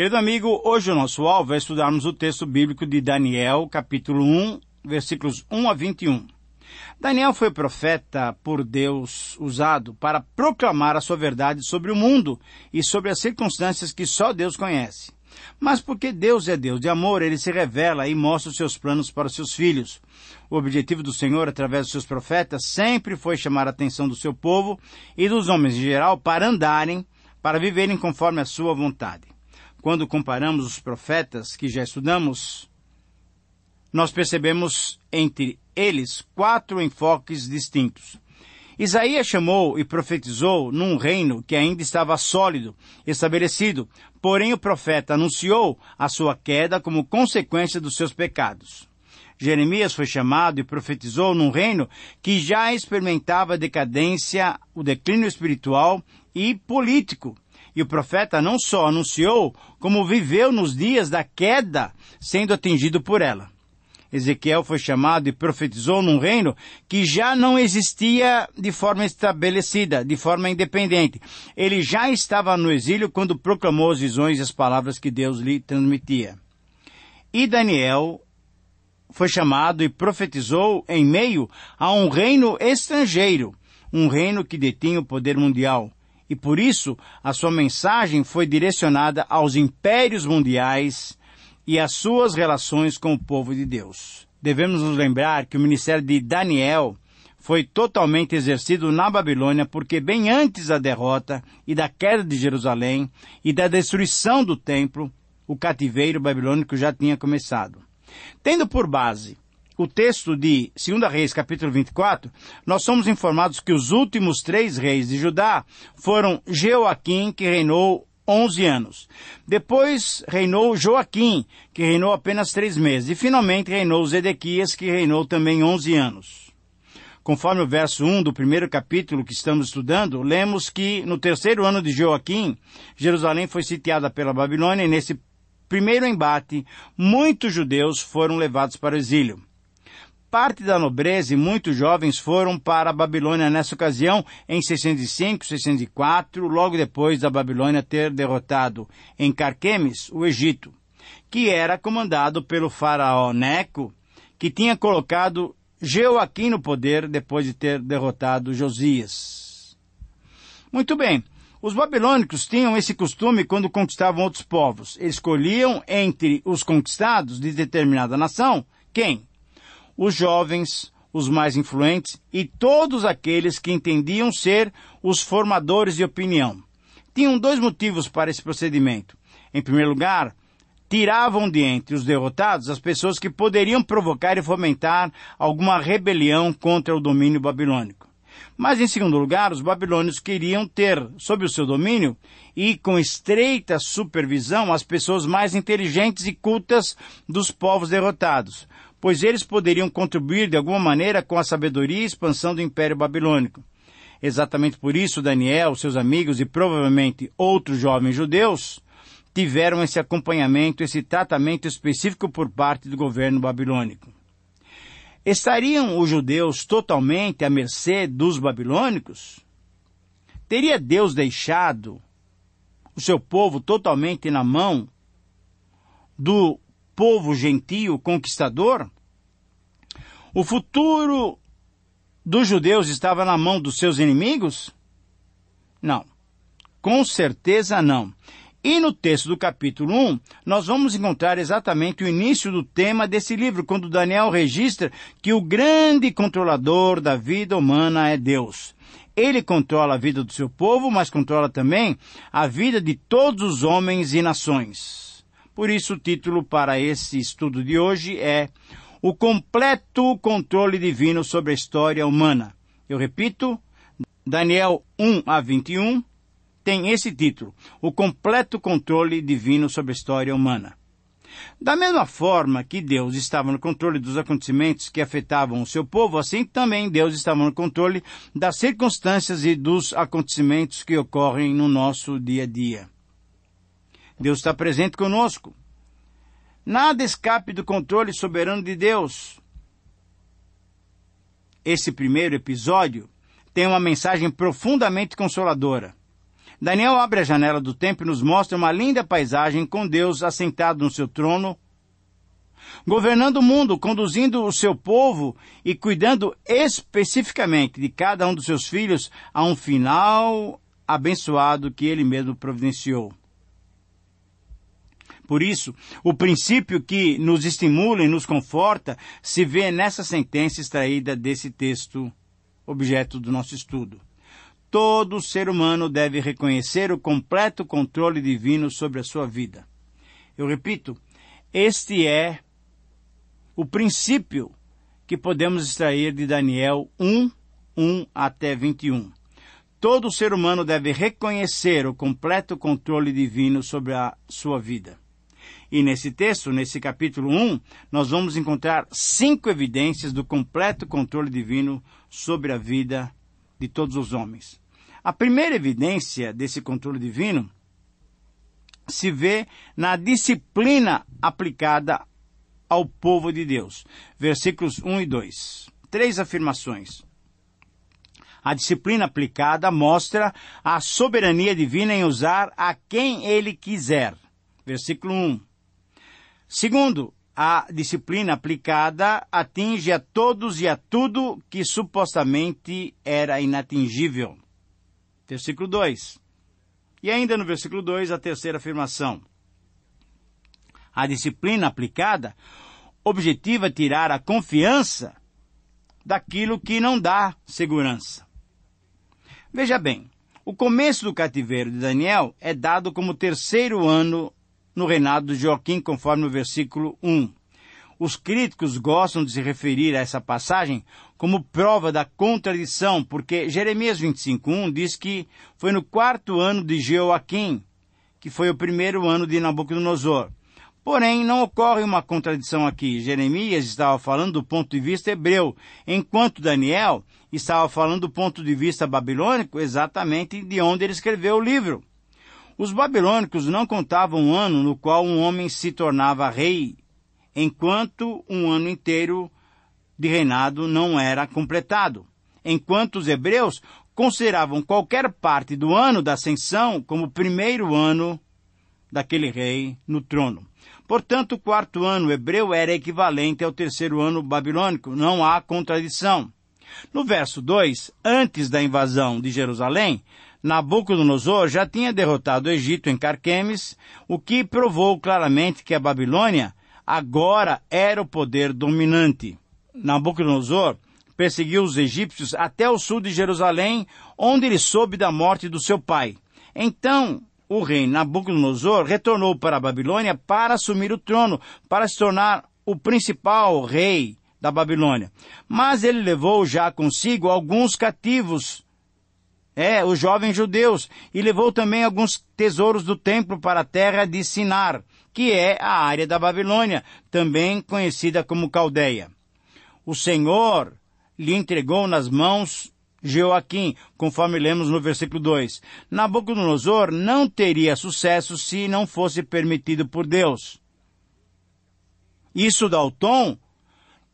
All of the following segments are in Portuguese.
Querido amigo, hoje o nosso alvo é estudarmos o texto bíblico de Daniel, capítulo 1, versículos 1 a 21. Daniel foi profeta por Deus usado para proclamar a sua verdade sobre o mundo e sobre as circunstâncias que só Deus conhece. Mas porque Deus é Deus de amor, ele se revela e mostra os seus planos para os seus filhos. O objetivo do Senhor, através dos seus profetas, sempre foi chamar a atenção do seu povo e dos homens em geral para andarem, para viverem conforme a sua vontade quando comparamos os profetas que já estudamos, nós percebemos entre eles quatro enfoques distintos. Isaías chamou e profetizou num reino que ainda estava sólido, estabelecido, porém o profeta anunciou a sua queda como consequência dos seus pecados. Jeremias foi chamado e profetizou num reino que já experimentava decadência, o declínio espiritual e político. E o profeta não só anunciou, como viveu nos dias da queda, sendo atingido por ela. Ezequiel foi chamado e profetizou num reino que já não existia de forma estabelecida, de forma independente. Ele já estava no exílio quando proclamou as visões e as palavras que Deus lhe transmitia. E Daniel foi chamado e profetizou em meio a um reino estrangeiro, um reino que detinha o poder mundial e por isso a sua mensagem foi direcionada aos impérios mundiais e às suas relações com o povo de Deus. Devemos nos lembrar que o ministério de Daniel foi totalmente exercido na Babilônia porque bem antes da derrota e da queda de Jerusalém e da destruição do templo, o cativeiro babilônico já tinha começado. Tendo por base o texto de 2 Reis, capítulo 24, nós somos informados que os últimos três reis de Judá foram Jeoaquim, que reinou 11 anos. Depois reinou Joaquim, que reinou apenas três meses. E finalmente reinou Zedequias, que reinou também 11 anos. Conforme o verso 1 do primeiro capítulo que estamos estudando, lemos que no terceiro ano de Joaquim, Jerusalém foi sitiada pela Babilônia e nesse primeiro embate, muitos judeus foram levados para o exílio. Parte da nobreza e muitos jovens foram para a Babilônia nessa ocasião, em 605, 604, logo depois da Babilônia ter derrotado em Carquemes o Egito, que era comandado pelo faraó Neco, que tinha colocado Jeoaquim no poder depois de ter derrotado Josias. Muito bem. Os babilônicos tinham esse costume quando conquistavam outros povos. Escolhiam entre os conquistados de determinada nação quem? os jovens, os mais influentes e todos aqueles que entendiam ser os formadores de opinião. Tinham dois motivos para esse procedimento. Em primeiro lugar, tiravam de entre os derrotados as pessoas que poderiam provocar e fomentar alguma rebelião contra o domínio babilônico. Mas, em segundo lugar, os babilônios queriam ter sob o seu domínio e com estreita supervisão as pessoas mais inteligentes e cultas dos povos derrotados, pois eles poderiam contribuir de alguma maneira com a sabedoria e expansão do Império Babilônico. Exatamente por isso, Daniel, seus amigos e provavelmente outros jovens judeus tiveram esse acompanhamento, esse tratamento específico por parte do governo babilônico. Estariam os judeus totalmente à mercê dos babilônicos? Teria Deus deixado o seu povo totalmente na mão do povo gentio conquistador, o futuro dos judeus estava na mão dos seus inimigos? Não. Com certeza não. E no texto do capítulo 1, nós vamos encontrar exatamente o início do tema desse livro, quando Daniel registra que o grande controlador da vida humana é Deus. Ele controla a vida do seu povo, mas controla também a vida de todos os homens e nações. Por isso, o título para esse estudo de hoje é O Completo Controle Divino sobre a História Humana. Eu repito, Daniel 1 a 21 tem esse título: O Completo Controle Divino sobre a História Humana. Da mesma forma que Deus estava no controle dos acontecimentos que afetavam o seu povo, assim também Deus estava no controle das circunstâncias e dos acontecimentos que ocorrem no nosso dia a dia. Deus está presente conosco. Nada escape do controle soberano de Deus. Esse primeiro episódio tem uma mensagem profundamente consoladora. Daniel abre a janela do templo e nos mostra uma linda paisagem com Deus assentado no seu trono, governando o mundo, conduzindo o seu povo e cuidando especificamente de cada um dos seus filhos a um final abençoado que ele mesmo providenciou. Por isso, o princípio que nos estimula e nos conforta se vê nessa sentença extraída desse texto, objeto do nosso estudo. Todo ser humano deve reconhecer o completo controle divino sobre a sua vida. Eu repito, este é o princípio que podemos extrair de Daniel 1, 1 até 21 todo ser humano deve reconhecer o completo controle divino sobre a sua vida. E nesse texto, nesse capítulo 1, nós vamos encontrar cinco evidências do completo controle divino sobre a vida de todos os homens. A primeira evidência desse controle divino se vê na disciplina aplicada ao povo de Deus. Versículos 1 e 2. Três afirmações. A disciplina aplicada mostra a soberania divina em usar a quem ele quiser versículo 1. Segundo, a disciplina aplicada atinge a todos e a tudo que supostamente era inatingível. Versículo 2. E ainda no versículo 2, a terceira afirmação. A disciplina aplicada objetiva é tirar a confiança daquilo que não dá segurança. Veja bem, o começo do cativeiro de Daniel é dado como terceiro ano no reinado de Joaquim, conforme o versículo 1. Os críticos gostam de se referir a essa passagem como prova da contradição, porque Jeremias 25.1 diz que foi no quarto ano de Joaquim que foi o primeiro ano de Nabucodonosor. Porém, não ocorre uma contradição aqui. Jeremias estava falando do ponto de vista hebreu, enquanto Daniel estava falando do ponto de vista babilônico, exatamente de onde ele escreveu o livro. Os babilônicos não contavam um ano no qual um homem se tornava rei, enquanto um ano inteiro de reinado não era completado. Enquanto os hebreus consideravam qualquer parte do ano da ascensão como o primeiro ano daquele rei no trono. Portanto, o quarto ano hebreu era equivalente ao terceiro ano babilônico, não há contradição. No verso 2, antes da invasão de Jerusalém, Nabucodonosor já tinha derrotado o Egito em Carquemes, o que provou claramente que a Babilônia agora era o poder dominante. Nabucodonosor perseguiu os egípcios até o sul de Jerusalém, onde ele soube da morte do seu pai. Então, o rei Nabucodonosor retornou para a Babilônia para assumir o trono, para se tornar o principal rei da Babilônia. Mas ele levou já consigo alguns cativos é, os jovens judeus, e levou também alguns tesouros do templo para a terra de Sinar, que é a área da Babilônia, também conhecida como Caldeia. O Senhor lhe entregou nas mãos Joaquim, conforme lemos no versículo 2. Nabucodonosor não teria sucesso se não fosse permitido por Deus. Isso dá o tom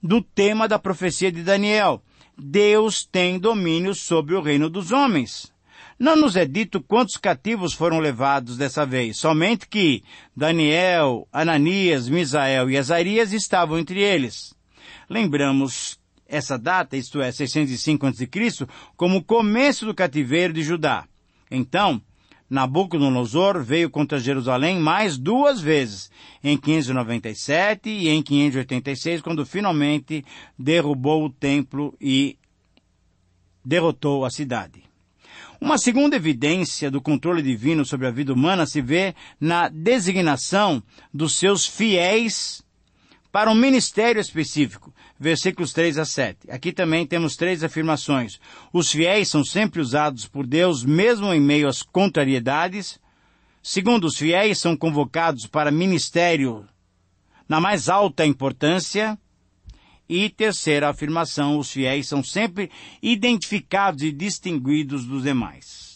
do tema da profecia de Daniel, Deus tem domínio sobre o reino dos homens. Não nos é dito quantos cativos foram levados dessa vez, somente que Daniel, Ananias, Misael e Azarias estavam entre eles. Lembramos essa data, isto é, 605 a.C., como o começo do cativeiro de Judá. Então, Nabucodonosor veio contra Jerusalém mais duas vezes, em 597 e em 586, quando finalmente derrubou o templo e derrotou a cidade. Uma segunda evidência do controle divino sobre a vida humana se vê na designação dos seus fiéis para um ministério específico versículos 3 a 7. Aqui também temos três afirmações. Os fiéis são sempre usados por Deus, mesmo em meio às contrariedades. Segundo, os fiéis são convocados para ministério na mais alta importância. E terceira afirmação, os fiéis são sempre identificados e distinguidos dos demais.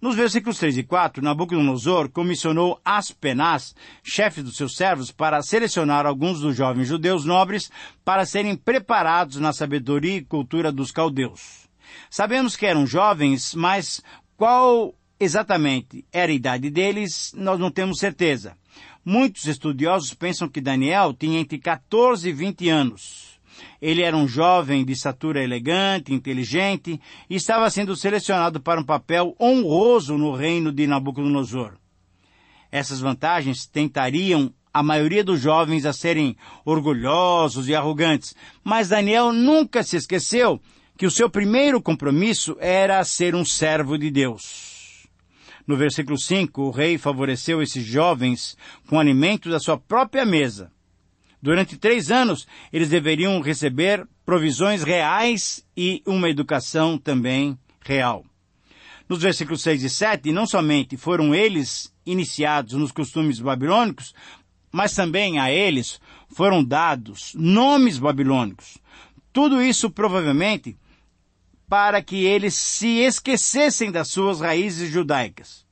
Nos versículos 3 e 4, Nabucodonosor comissionou Aspenaz, chefe dos seus servos, para selecionar alguns dos jovens judeus nobres para serem preparados na sabedoria e cultura dos caldeus. Sabemos que eram jovens, mas qual exatamente era a idade deles, nós não temos certeza. Muitos estudiosos pensam que Daniel tinha entre 14 e 20 anos. Ele era um jovem de estatura elegante, inteligente e estava sendo selecionado para um papel honroso no reino de Nabucodonosor. Essas vantagens tentariam a maioria dos jovens a serem orgulhosos e arrogantes, mas Daniel nunca se esqueceu que o seu primeiro compromisso era ser um servo de Deus. No versículo 5, o rei favoreceu esses jovens com alimento da sua própria mesa. Durante três anos, eles deveriam receber provisões reais e uma educação também real. Nos versículos 6 e 7, não somente foram eles iniciados nos costumes babilônicos, mas também a eles foram dados nomes babilônicos. Tudo isso provavelmente para que eles se esquecessem das suas raízes judaicas.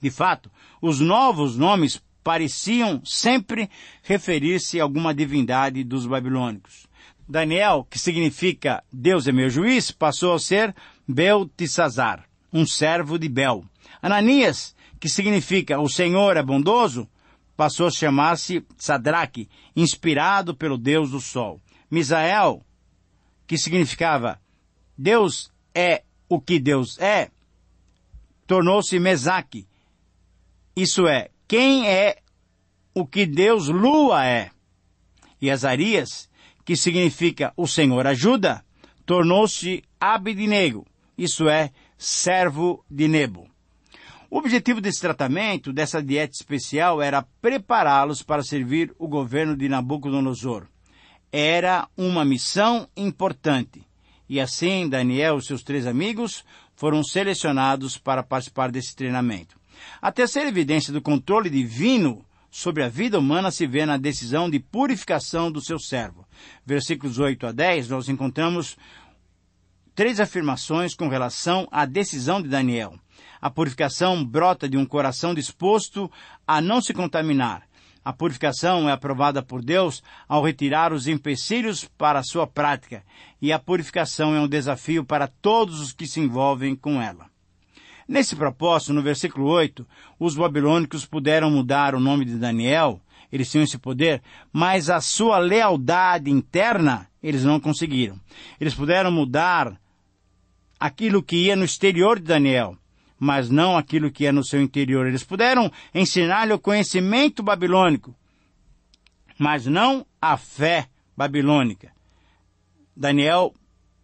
De fato, os novos nomes pareciam sempre referir-se a alguma divindade dos babilônicos. Daniel, que significa Deus é meu juiz, passou a ser Beltesazar, um servo de Bel. Ananias, que significa o Senhor é bondoso, passou a chamar-se Sadraque, inspirado pelo Deus do Sol. Misael, que significava Deus é o que Deus é, tornou-se Mesaque, isso é, quem é o que Deus Lua é. E Azarias, que significa o Senhor ajuda, tornou-se Abednego, isso é, servo de Nebo. O objetivo desse tratamento, dessa dieta especial, era prepará-los para servir o governo de Nabucodonosor. Era uma missão importante. E assim Daniel e seus três amigos foram selecionados para participar desse treinamento. A terceira evidência do controle divino sobre a vida humana se vê na decisão de purificação do seu servo. Versículos 8 a 10, nós encontramos três afirmações com relação à decisão de Daniel. A purificação brota de um coração disposto a não se contaminar. A purificação é aprovada por Deus ao retirar os empecilhos para a sua prática, e a purificação é um desafio para todos os que se envolvem com ela. Nesse propósito, no versículo 8, os babilônicos puderam mudar o nome de Daniel, eles tinham esse poder, mas a sua lealdade interna eles não conseguiram. Eles puderam mudar aquilo que ia no exterior de Daniel, mas não aquilo que ia é no seu interior. Eles puderam ensinar-lhe o conhecimento babilônico, mas não a fé babilônica. Daniel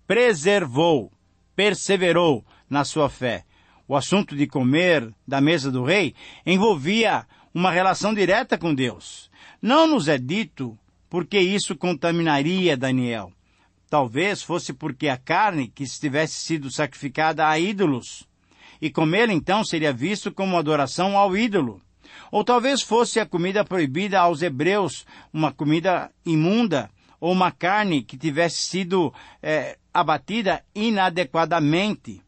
preservou, perseverou na sua fé o assunto de comer da mesa do rei, envolvia uma relação direta com Deus. Não nos é dito porque isso contaminaria Daniel. Talvez fosse porque a carne que estivesse sido sacrificada a ídolos. E comer então seria visto como adoração ao ídolo. Ou talvez fosse a comida proibida aos hebreus, uma comida imunda, ou uma carne que tivesse sido é, abatida inadequadamente.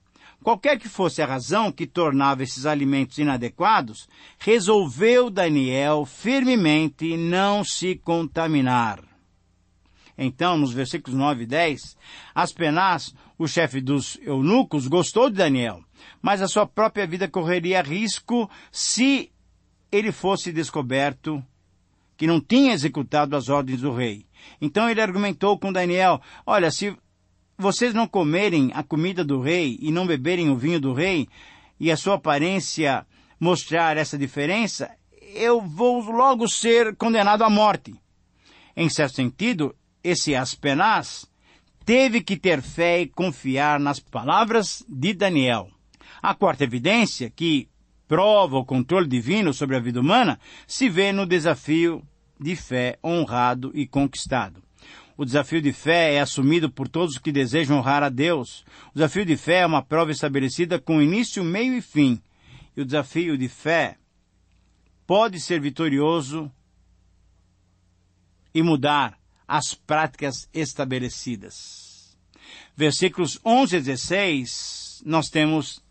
Qualquer que fosse a razão que tornava esses alimentos inadequados, resolveu Daniel firmemente não se contaminar. Então, nos versículos 9 e 10, Aspenaz, o chefe dos eunucos, gostou de Daniel, mas a sua própria vida correria risco se ele fosse descoberto que não tinha executado as ordens do rei. Então ele argumentou com Daniel: Olha, se vocês não comerem a comida do rei e não beberem o vinho do rei, e a sua aparência mostrar essa diferença, eu vou logo ser condenado à morte. Em certo sentido, esse Aspenaz teve que ter fé e confiar nas palavras de Daniel. A quarta evidência, que prova o controle divino sobre a vida humana, se vê no desafio de fé honrado e conquistado. O desafio de fé é assumido por todos que desejam honrar a Deus. O desafio de fé é uma prova estabelecida com início, meio e fim. E o desafio de fé pode ser vitorioso e mudar as práticas estabelecidas. Versículos 11 a 16, nós temos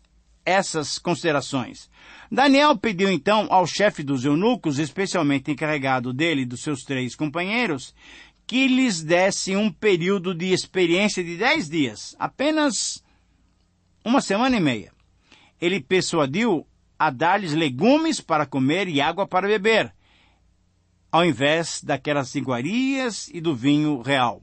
essas considerações. Daniel pediu então ao chefe dos eunucos, especialmente encarregado dele e dos seus três companheiros, que lhes desse um período de experiência de dez dias, apenas uma semana e meia. Ele persuadiu a dar-lhes legumes para comer e água para beber, ao invés daquelas iguarias e do vinho real.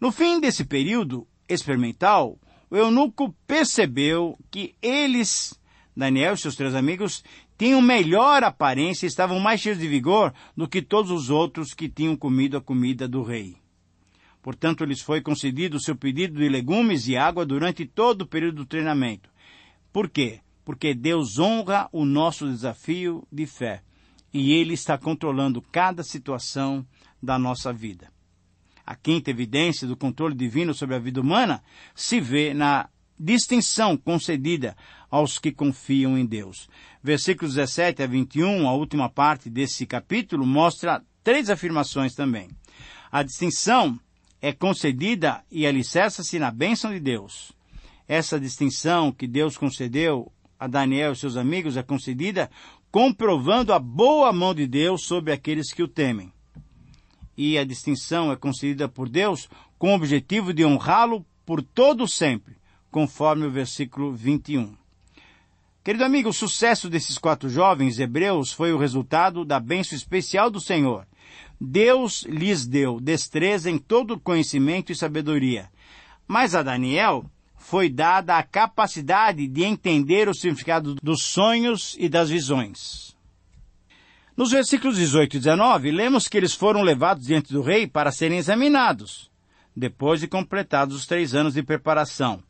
No fim desse período experimental, o eunuco percebeu que eles, Daniel e seus três amigos, tinham melhor aparência, e estavam mais cheios de vigor do que todos os outros que tinham comido a comida do rei. Portanto, lhes foi concedido o seu pedido de legumes e água durante todo o período do treinamento. Por quê? Porque Deus honra o nosso desafio de fé e Ele está controlando cada situação da nossa vida. A quinta evidência do controle divino sobre a vida humana se vê na distinção concedida aos que confiam em Deus. Versículos 17 a 21, a última parte desse capítulo, mostra três afirmações também. A distinção é concedida e alicerça-se na bênção de Deus. Essa distinção que Deus concedeu a Daniel e seus amigos é concedida comprovando a boa mão de Deus sobre aqueles que o temem. E a distinção é concedida por Deus com o objetivo de honrá-lo por todo sempre, conforme o versículo 21. Querido amigo, o sucesso desses quatro jovens hebreus foi o resultado da bênção especial do Senhor. Deus lhes deu destreza em todo conhecimento e sabedoria. Mas a Daniel foi dada a capacidade de entender o significado dos sonhos e das visões. Nos versículos 18 e 19, lemos que eles foram levados diante do rei para serem examinados, depois de completados os três anos de preparação.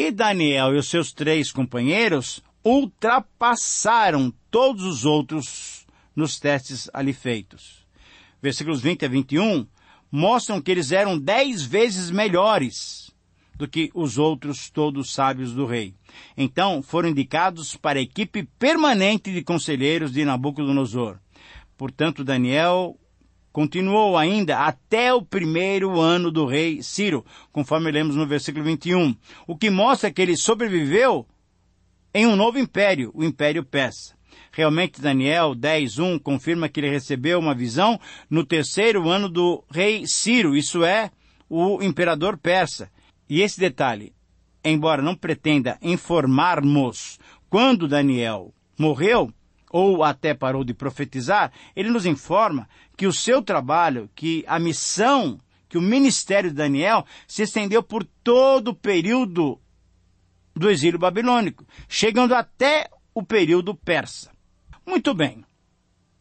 E Daniel e os seus três companheiros ultrapassaram todos os outros nos testes ali feitos. Versículos 20 a 21 mostram que eles eram dez vezes melhores do que os outros todos sábios do rei. Então foram indicados para a equipe permanente de conselheiros de Nabucodonosor. Portanto, Daniel continuou ainda até o primeiro ano do rei Ciro, conforme lemos no versículo 21, o que mostra que ele sobreviveu em um novo império, o Império Persa. Realmente, Daniel 10.1 confirma que ele recebeu uma visão no terceiro ano do rei Ciro, isso é, o imperador persa. E esse detalhe, embora não pretenda informarmos quando Daniel morreu, ou até parou de profetizar, ele nos informa que o seu trabalho, que a missão, que o ministério de Daniel se estendeu por todo o período do exílio babilônico, chegando até o período persa. Muito bem.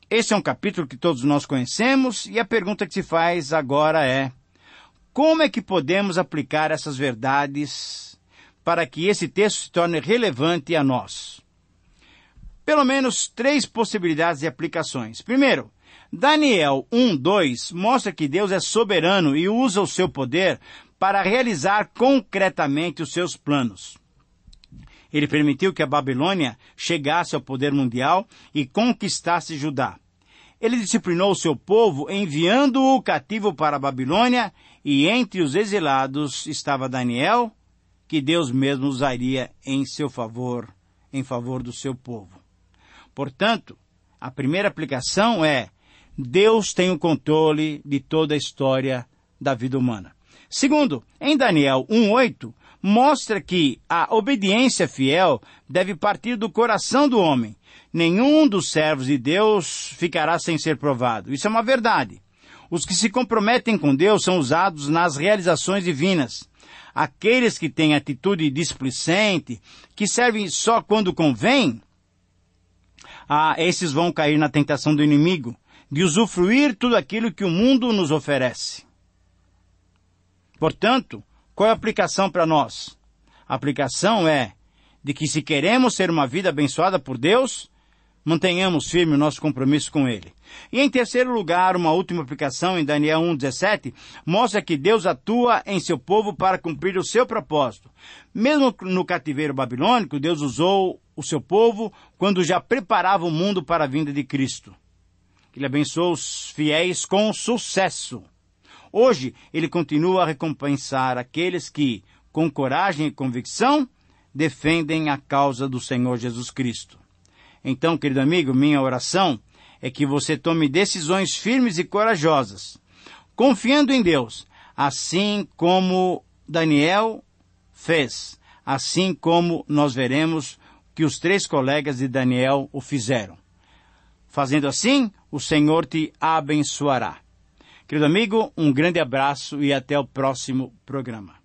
Esse é um capítulo que todos nós conhecemos e a pergunta que se faz agora é: como é que podemos aplicar essas verdades para que esse texto se torne relevante a nós? pelo menos três possibilidades de aplicações. Primeiro, Daniel 1:2 mostra que Deus é soberano e usa o seu poder para realizar concretamente os seus planos. Ele permitiu que a Babilônia chegasse ao poder mundial e conquistasse Judá. Ele disciplinou o seu povo enviando-o cativo para a Babilônia e entre os exilados estava Daniel, que Deus mesmo usaria em seu favor, em favor do seu povo. Portanto, a primeira aplicação é: Deus tem o controle de toda a história da vida humana. Segundo, em Daniel 1:8, mostra que a obediência fiel deve partir do coração do homem. Nenhum dos servos de Deus ficará sem ser provado. Isso é uma verdade. Os que se comprometem com Deus são usados nas realizações divinas. Aqueles que têm atitude displicente, que servem só quando convém, ah, esses vão cair na tentação do inimigo de usufruir tudo aquilo que o mundo nos oferece. Portanto, qual é a aplicação para nós? A aplicação é de que se queremos ser uma vida abençoada por Deus, Mantenhamos firme o nosso compromisso com Ele. E em terceiro lugar, uma última aplicação em Daniel 1,17 mostra que Deus atua em seu povo para cumprir o seu propósito. Mesmo no cativeiro babilônico, Deus usou o seu povo quando já preparava o mundo para a vinda de Cristo. Ele abençoou os fiéis com sucesso. Hoje, ele continua a recompensar aqueles que, com coragem e convicção, defendem a causa do Senhor Jesus Cristo. Então, querido amigo, minha oração é que você tome decisões firmes e corajosas, confiando em Deus, assim como Daniel fez, assim como nós veremos que os três colegas de Daniel o fizeram. Fazendo assim, o Senhor te abençoará. Querido amigo, um grande abraço e até o próximo programa.